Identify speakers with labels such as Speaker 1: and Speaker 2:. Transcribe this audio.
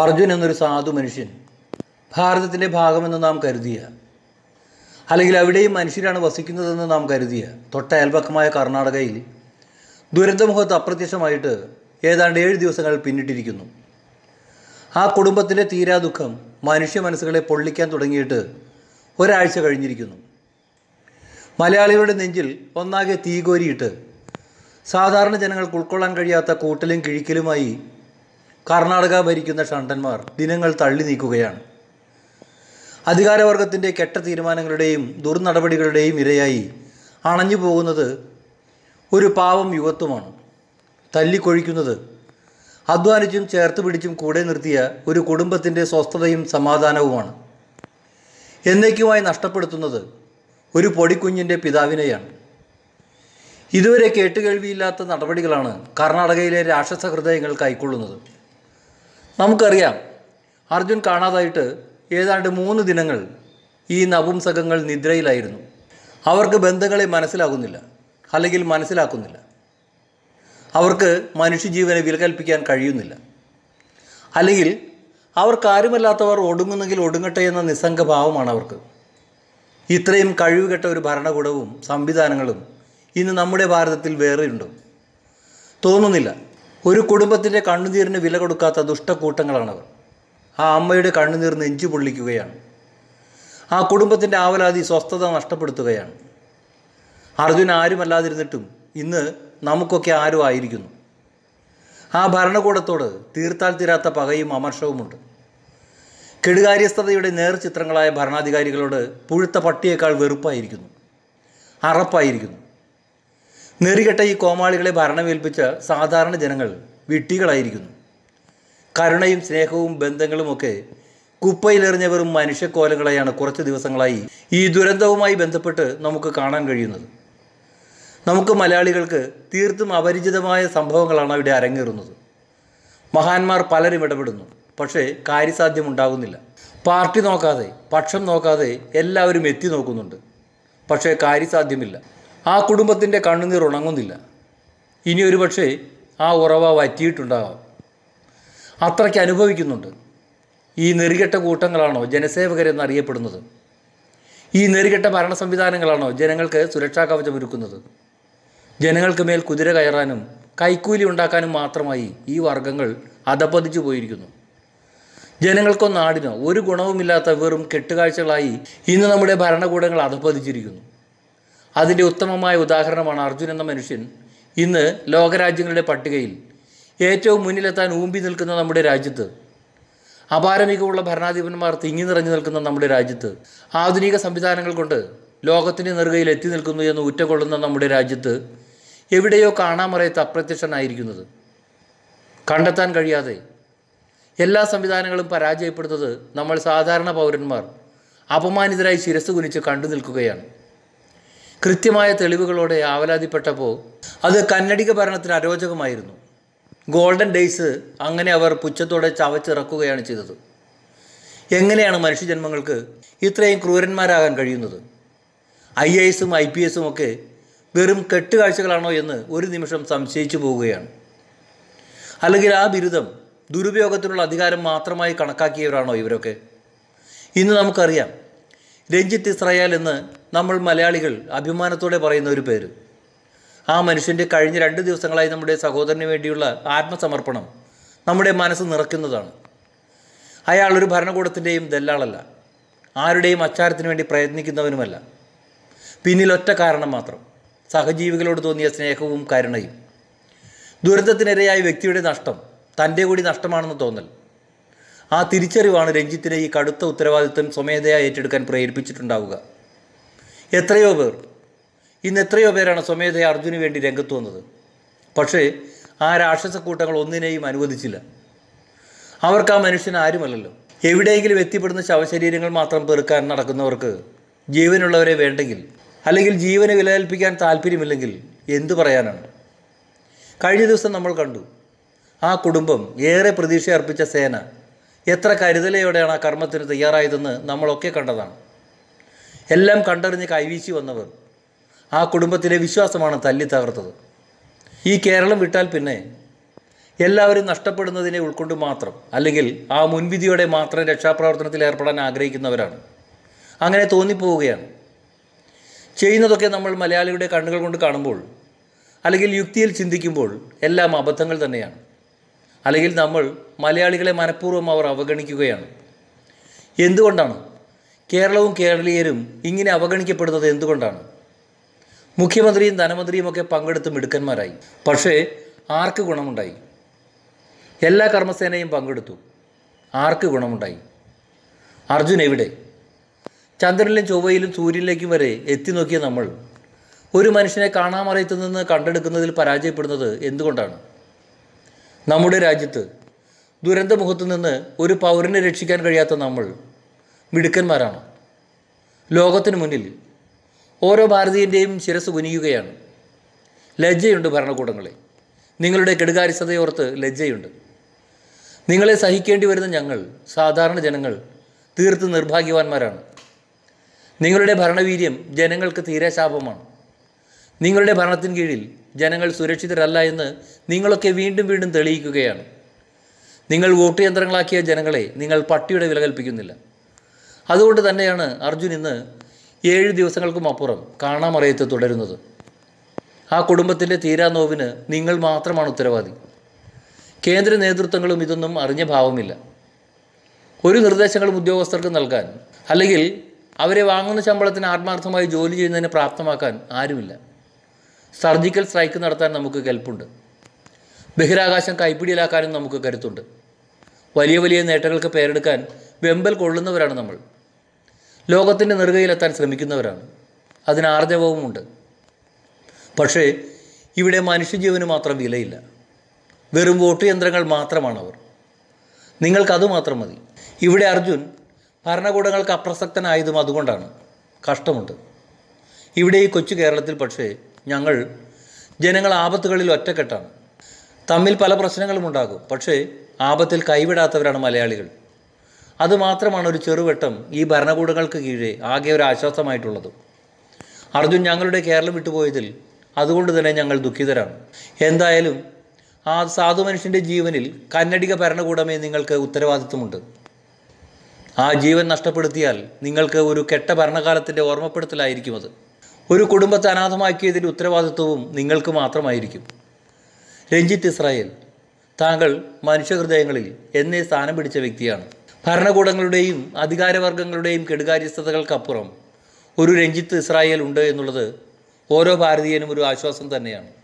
Speaker 1: അർജുൻ എന്നൊരു സാധു മനുഷ്യൻ ഭാരതത്തിൻ്റെ ഭാഗമെന്ന് നാം കരുതിയ അല്ലെങ്കിൽ അവിടെയും മനുഷ്യരാണ് വസിക്കുന്നതെന്ന് നാം കരുതിയ തൊട്ട അയൽപക്കമായ കർണാടകയിൽ ദുരന്തമുഖത്ത് അപ്രത്യക്ഷമായിട്ട് ഏതാണ്ട് ഏഴ് ദിവസങ്ങൾ പിന്നിട്ടിരിക്കുന്നു ആ കുടുംബത്തിൻ്റെ തീരാ ദുഃഖം മനുഷ്യ മനസ്സുകളെ പൊള്ളിക്കാൻ തുടങ്ങിയിട്ട് ഒരാഴ്ച കഴിഞ്ഞിരിക്കുന്നു മലയാളികളുടെ നെഞ്ചിൽ ഒന്നാകെ തീകോരിയിട്ട് സാധാരണ ജനങ്ങൾക്ക് ഉൾക്കൊള്ളാൻ കഴിയാത്ത കൂട്ടലും കിഴിക്കലുമായി കർണാടക ഭരിക്കുന്ന ഷണ്ടന്മാർ ദിനങ്ങൾ തള്ളി നീക്കുകയാണ് അധികാരവർഗത്തിൻ്റെ കെട്ട തീരുമാനങ്ങളുടെയും ദുർനടപടികളുടെയും ഇരയായി അണഞ്ഞു പോകുന്നത് ഒരു പാവം യുവത്വമാണ് തല്ലിക്കൊഴിക്കുന്നത് അധ്വാനിച്ചും ചേർത്ത് പിടിച്ചും കൂടെ നിർത്തിയ ഒരു കുടുംബത്തിൻ്റെ സ്വസ്ഥതയും സമാധാനവുമാണ് എന്നേക്കുമായി നഷ്ടപ്പെടുത്തുന്നത് ഒരു പൊടിക്കുഞ്ഞിൻ്റെ പിതാവിനെയാണ് ഇതുവരെ കേട്ടുകേൾവിയില്ലാത്ത നടപടികളാണ് കർണാടകയിലെ രാക്ഷസ ഹൃദയങ്ങൾ കൈക്കൊള്ളുന്നത് നമുക്കറിയാം അർജുൻ കാണാതായിട്ട് ഏതാണ്ട് മൂന്ന് ദിനങ്ങൾ ഈ നപുംസകങ്ങൾ നിദ്രയിലായിരുന്നു അവർക്ക് ബന്ധങ്ങളെ മനസ്സിലാകുന്നില്ല അല്ലെങ്കിൽ മനസ്സിലാക്കുന്നില്ല അവർക്ക് മനുഷ്യജീവനെ വിലകൽപ്പിക്കാൻ കഴിയുന്നില്ല അല്ലെങ്കിൽ അവർ കാര്യമല്ലാത്തവർ ഒടുങ്ങുന്നെങ്കിൽ ഒടുങ്ങട്ടെ എന്ന നിസ്സംഗ ഭാവമാണ് അവർക്ക് ഇത്രയും കഴിവുകെട്ട ഒരു ഭരണകൂടവും സംവിധാനങ്ങളും ഇന്ന് നമ്മുടെ ഭാരതത്തിൽ വേറെയുണ്ടോ തോന്നുന്നില്ല ഒരു കുടുംബത്തിൻ്റെ കണ്ണുനീരിന് വില കൊടുക്കാത്ത ദുഷ്ടക്കൂട്ടങ്ങളാണവർ ആ അമ്മയുടെ കണ്ണുനീർ നെഞ്ചു പൊള്ളിക്കുകയാണ് ആ കുടുംബത്തിൻ്റെ ആവലാതി സ്വസ്ഥത നഷ്ടപ്പെടുത്തുകയാണ് അർജുൻ ആരുമല്ലാതിരുന്നിട്ടും ഇന്ന് നമുക്കൊക്കെ ആരും ആയിരിക്കുന്നു ആ ഭരണകൂടത്തോട് തീർത്താൽ തീരാത്ത പകയും അമർഷവുമുണ്ട് കെടുകാര്യസ്ഥതയുടെ നേർചിത്രങ്ങളായ ഭരണാധികാരികളോട് പുഴുത്ത പട്ടിയേക്കാൾ വെറുപ്പായിരിക്കുന്നു അറപ്പായിരിക്കുന്നു നെറികെട്ട ഈ കോമാളികളെ ഭരണമേൽപ്പിച്ച സാധാരണ ജനങ്ങൾ വിട്ടികളായിരിക്കുന്നു കരുണയും സ്നേഹവും ബന്ധങ്ങളുമൊക്കെ കുപ്പയിലെറിഞ്ഞ മനുഷ്യക്കോലകളെയാണ് കുറച്ച് ദിവസങ്ങളായി ഈ ദുരന്തവുമായി ബന്ധപ്പെട്ട് നമുക്ക് കാണാൻ കഴിയുന്നത് നമുക്ക് മലയാളികൾക്ക് തീർത്തും അപരിചിതമായ സംഭവങ്ങളാണ് അവിടെ അരങ്ങേറുന്നത് മഹാന്മാർ പലരും ഇടപെടുന്നു പക്ഷേ കാര്യസാധ്യം ഉണ്ടാകുന്നില്ല പാർട്ടി നോക്കാതെ പക്ഷം നോക്കാതെ എല്ലാവരും എത്തി നോക്കുന്നുണ്ട് പക്ഷേ കാര്യസാധ്യമില്ല ആ കുടുംബത്തിൻ്റെ കണ്ണുനീർ ഉണങ്ങുന്നില്ല ഇനി ഒരു പക്ഷേ ആ ഉറവ വറ്റിയിട്ടുണ്ടാകാം അത്രയ്ക്ക് അനുഭവിക്കുന്നുണ്ട് ഈ നെറികെട്ട കൂട്ടങ്ങളാണോ ജനസേവകരെന്നറിയപ്പെടുന്നത് ഈ നെറികെട്ട ഭരണ സംവിധാനങ്ങളാണോ ജനങ്ങൾക്ക് സുരക്ഷാ ഒരുക്കുന്നത് ജനങ്ങൾക്ക് മേൽ കുതിര കയറാനും കൈക്കൂലി ഉണ്ടാക്കാനും മാത്രമായി ഈ വർഗങ്ങൾ അധപതിച്ചു പോയിരിക്കുന്നു ജനങ്ങൾക്കോ നാടിനോ ഒരു ഗുണവുമില്ലാത്ത വെറും കെട്ടുകാഴ്ചകളായി ഇന്ന് നമ്മുടെ ഭരണകൂടങ്ങൾ അധപതിച്ചിരിക്കുന്നു അതിൻ്റെ ഉത്തമമായ ഉദാഹരണമാണ് അർജുൻ എന്ന മനുഷ്യൻ ഇന്ന് ലോകരാജ്യങ്ങളുടെ പട്ടികയിൽ ഏറ്റവും മുന്നിലെത്താൻ ഊമ്പി നിൽക്കുന്ന നമ്മുടെ രാജ്യത്ത് അപാരമികമുള്ള ഭരണാധിപന്മാർ തിങ്ങി നിറഞ്ഞു നിൽക്കുന്ന നമ്മുടെ രാജ്യത്ത് ആധുനിക സംവിധാനങ്ങൾ കൊണ്ട് ലോകത്തിൻ്റെ നെറുകയിൽ എത്തി നിൽക്കുന്നു എന്ന് ഉറ്റകൊള്ളുന്ന നമ്മുടെ രാജ്യത്ത് എവിടെയോ കാണാമറയത്ത് അപ്രത്യക്ഷനായിരിക്കുന്നത് കണ്ടെത്താൻ കഴിയാതെ എല്ലാ സംവിധാനങ്ങളും പരാജയപ്പെടുന്നത് നമ്മൾ സാധാരണ പൗരന്മാർ അപമാനിതരായി ശിരസ് കുനിച്ച് കണ്ടു നിൽക്കുകയാണ് കൃത്യമായ തെളിവുകളോടെ ആവലാതിപ്പെട്ടപ്പോൾ അത് കന്നഡിക ഭരണത്തിന് അരോചകമായിരുന്നു ഗോൾഡൻ ഡേയ്സ് അങ്ങനെ അവർ പുച്ഛത്തോടെ ചവച്ചിറക്കുകയാണ് ചെയ്തത് എങ്ങനെയാണ് മനുഷ്യജന്മങ്ങൾക്ക് ഇത്രയും ക്രൂരന്മാരാകാൻ കഴിയുന്നത് ഐ എ എസും ഐ പി എസും ഒക്കെ വെറും കെട്ടുകാഴ്ചകളാണോ എന്ന് ഒരു നിമിഷം സംശയിച്ചു പോവുകയാണ് അല്ലെങ്കിൽ ആ ബിരുദം ദുരുപയോഗത്തിനുള്ള അധികാരം മാത്രമായി കണക്കാക്കിയവരാണോ ഇവരൊക്കെ ഇന്ന് നമുക്കറിയാം രഞ്ജിത്ത് ഇസ്രയേൽ എന്ന് നമ്മൾ മലയാളികൾ അഭിമാനത്തോടെ പറയുന്ന ഒരു പേര് ആ മനുഷ്യൻ്റെ കഴിഞ്ഞ രണ്ട് ദിവസങ്ങളായി നമ്മുടെ സഹോദരന് വേണ്ടിയുള്ള ആത്മസമർപ്പണം നമ്മുടെ മനസ്സ് നിറയ്ക്കുന്നതാണ് അയാൾ ഒരു ഭരണകൂടത്തിൻ്റെയും ദല്ലാളല്ല ആരുടെയും അച്ചാരത്തിന് വേണ്ടി പ്രയത്നിക്കുന്നവനുമല്ല പിന്നിലൊറ്റ കാരണം മാത്രം സഹജീവികളോട് തോന്നിയ സ്നേഹവും കരുണയും ദുരന്തത്തിനിരയായ വ്യക്തിയുടെ നഷ്ടം തൻ്റെ കൂടി നഷ്ടമാണെന്ന് തോന്നൽ ആ തിരിച്ചറിവാണ് രഞ്ജിത്തിനെ ഈ കടുത്ത ഉത്തരവാദിത്വം സ്വമേധയാ ഏറ്റെടുക്കാൻ പ്രേരിപ്പിച്ചിട്ടുണ്ടാവുക എത്രയോ പേർ ഇന്ന് എത്രയോ പേരാണ് സ്വമേധയ അർജുന് വേണ്ടി രംഗത്ത് വന്നത് പക്ഷേ ആ രാക്ഷസ കൂട്ടങ്ങൾ ഒന്നിനെയും അനുവദിച്ചില്ല അവർക്ക് ആ മനുഷ്യൻ ആരുമല്ലല്ലോ എവിടെയെങ്കിലും എത്തിപ്പെടുന്ന ശവശരീരങ്ങൾ മാത്രം പെറുക്കാൻ നടക്കുന്നവർക്ക് ജീവനുള്ളവരെ വേണ്ടെങ്കിൽ അല്ലെങ്കിൽ ജീവനെ വിലകൽപ്പിക്കാൻ താല്പര്യമില്ലെങ്കിൽ എന്തു പറയാനാണ് കഴിഞ്ഞ ദിവസം നമ്മൾ കണ്ടു ആ കുടുംബം ഏറെ പ്രതീക്ഷ അർപ്പിച്ച സേന എത്ര കരുതലയോടെയാണ് ആ കർമ്മത്തിന് തയ്യാറായതെന്ന് നമ്മളൊക്കെ കണ്ടതാണ് എല്ലാം കണ്ടറിഞ്ഞ് കൈവീശി വന്നവർ ആ കുടുംബത്തിലെ വിശ്വാസമാണ് തല്ലി തകർത്തത് ഈ കേരളം വിട്ടാൽ പിന്നെ എല്ലാവരും നഷ്ടപ്പെടുന്നതിനെ ഉൾക്കൊണ്ട് മാത്രം അല്ലെങ്കിൽ ആ മുൻവിധിയോടെ മാത്രം രക്ഷാപ്രവർത്തനത്തിൽ ഏർപ്പെടാൻ ആഗ്രഹിക്കുന്നവരാണ് അങ്ങനെ തോന്നിപ്പോവുകയാണ് ചെയ്യുന്നതൊക്കെ നമ്മൾ മലയാളിയുടെ കണ്ണുകൾ കൊണ്ട് കാണുമ്പോൾ അല്ലെങ്കിൽ യുക്തിയിൽ ചിന്തിക്കുമ്പോൾ എല്ലാം അബദ്ധങ്ങൾ തന്നെയാണ് അല്ലെങ്കിൽ നമ്മൾ മലയാളികളെ മനഃപൂർവ്വം അവർ അവഗണിക്കുകയാണ് എന്തുകൊണ്ടാണ് കേരളവും കേരളീയരും ഇങ്ങനെ അവഗണിക്കപ്പെടുന്നത് എന്തുകൊണ്ടാണ് മുഖ്യമന്ത്രിയും ധനമന്ത്രിയും ഒക്കെ പങ്കെടുത്ത് മിടുക്കന്മാരായി പക്ഷേ ആർക്ക് ഗുണമുണ്ടായി എല്ലാ കർമ്മസേനയും പങ്കെടുത്തു ആർക്ക് ഗുണമുണ്ടായി അർജുൻ എവിടെ ചന്ദ്രനിലും ചൊവ്വയിലും സൂര്യനിലേക്കും വരെ എത്തി നോക്കിയ നമ്മൾ ഒരു മനുഷ്യനെ കാണാമറിയത്ത് നിന്ന് കണ്ടെടുക്കുന്നതിൽ പരാജയപ്പെടുന്നത് എന്തുകൊണ്ടാണ് നമ്മുടെ രാജ്യത്ത് ദുരന്തമുഖത്തു നിന്ന് ഒരു പൗരനെ രക്ഷിക്കാൻ കഴിയാത്ത നമ്മൾ മിടുക്കന്മാരാണ് ലോകത്തിനു മുന്നിൽ ഓരോ ഭാരതീയൻ്റെയും ശിരസ് കുനിയുകയാണ് ലജ്ജയുണ്ട് ഭരണകൂടങ്ങളെ നിങ്ങളുടെ കെടുകാരിസതയോർത്ത് ലജ്ജയുണ്ട് നിങ്ങളെ സഹിക്കേണ്ടി വരുന്ന ഞങ്ങൾ സാധാരണ ജനങ്ങൾ തീർത്ത് നിർഭാഗ്യവാന്മാരാണ് നിങ്ങളുടെ ഭരണവീര്യം ജനങ്ങൾക്ക് തീരെ ശാപമാണ് നിങ്ങളുടെ ഭരണത്തിന് കീഴിൽ ജനങ്ങൾ സുരക്ഷിതരല്ല എന്ന് നിങ്ങളൊക്കെ വീണ്ടും വീണ്ടും തെളിയിക്കുകയാണ് നിങ്ങൾ വോട്ട് യന്ത്രങ്ങളാക്കിയ ജനങ്ങളെ നിങ്ങൾ പട്ടിയുടെ വില കൽപ്പിക്കുന്നില്ല അതുകൊണ്ട് തന്നെയാണ് അർജുൻ ഇന്ന് ഏഴ് ദിവസങ്ങൾക്കും അപ്പുറം കാണാമറിയത്ത് തുടരുന്നത് ആ കുടുംബത്തിൻ്റെ നോവിന് നിങ്ങൾ മാത്രമാണ് ഉത്തരവാദി കേന്ദ്ര നേതൃത്വങ്ങളും ഇതൊന്നും അറിഞ്ഞ ഭാവമില്ല ഒരു നിർദ്ദേശങ്ങളും ഉദ്യോഗസ്ഥർക്ക് നൽകാൻ അല്ലെങ്കിൽ അവരെ വാങ്ങുന്ന ശമ്പളത്തിന് ആത്മാർത്ഥമായി ജോലി ചെയ്യുന്നതിന് പ്രാപ്തമാക്കാൻ ആരുമില്ല സർജിക്കൽ സ്ട്രൈക്ക് നടത്താൻ നമുക്ക് കെൽപ്പുണ്ട് ബഹിരാകാശം കൈപ്പിടിയിലാക്കാനും നമുക്ക് കരുത്തുണ്ട് വലിയ വലിയ നേട്ടങ്ങൾക്ക് പേരെടുക്കാൻ വെമ്പൽ കൊള്ളുന്നവരാണ് നമ്മൾ ലോകത്തിൻ്റെ നെറുകയിലെത്താൻ ശ്രമിക്കുന്നവരാണ് അതിന് ആർജവവുമുണ്ട് പക്ഷേ ഇവിടെ മനുഷ്യജീവന് മാത്രം വിലയില്ല വെറും വോട്ട് യന്ത്രങ്ങൾ മാത്രമാണവർ നിങ്ങൾക്കത് മാത്രം മതി ഇവിടെ അർജുൻ ഭരണകൂടങ്ങൾക്ക് അപ്രസക്തനായതും അതുകൊണ്ടാണ് കഷ്ടമുണ്ട് ഇവിടെ ഈ കൊച്ചു കേരളത്തിൽ പക്ഷേ ഞങ്ങൾ ജനങ്ങൾ ആപത്തുകളിൽ ഒറ്റക്കെട്ടാണ് തമ്മിൽ പല പ്രശ്നങ്ങളും ഉണ്ടാകും പക്ഷേ ആപത്തിൽ കൈവിടാത്തവരാണ് മലയാളികൾ അതുമാത്രമാണ് ഒരു ചെറുവട്ടം ഈ ഭരണകൂടങ്ങൾക്ക് കീഴെ ആകെ ഒരു ആശ്വാസമായിട്ടുള്ളത് അർജുൻ ഞങ്ങളുടെ കേരളം വിട്ടുപോയതിൽ അതുകൊണ്ട് തന്നെ ഞങ്ങൾ ദുഃഖിതരാണ് എന്തായാലും ആ സാധു മനുഷ്യൻ്റെ ജീവനിൽ കന്നഡിക ഭരണകൂടമേ നിങ്ങൾക്ക് ഉത്തരവാദിത്വമുണ്ട് ആ ജീവൻ നഷ്ടപ്പെടുത്തിയാൽ നിങ്ങൾക്ക് ഒരു കെട്ട ഭരണകാലത്തിൻ്റെ ഓർമ്മപ്പെടുത്തലായിരിക്കും അത് ഒരു കുടുംബത്തെ അനാഥമാക്കിയതിൻ്റെ ഉത്തരവാദിത്വവും നിങ്ങൾക്ക് മാത്രമായിരിക്കും രഞ്ജിത്ത് ഇസ്രായേൽ താങ്കൾ മനുഷ്യഹൃദയങ്ങളിൽ എന്നേ സ്ഥാനം പിടിച്ച വ്യക്തിയാണ് ഭരണകൂടങ്ങളുടെയും അധികാരവർഗങ്ങളുടെയും കെടുകാര്യസ്ഥതകൾക്കപ്പുറം ഒരു രഞ്ജിത്ത് ഇസ്രായേൽ ഉണ്ട് എന്നുള്ളത് ഓരോ ഭാരതീയനും ഒരു ആശ്വാസം തന്നെയാണ്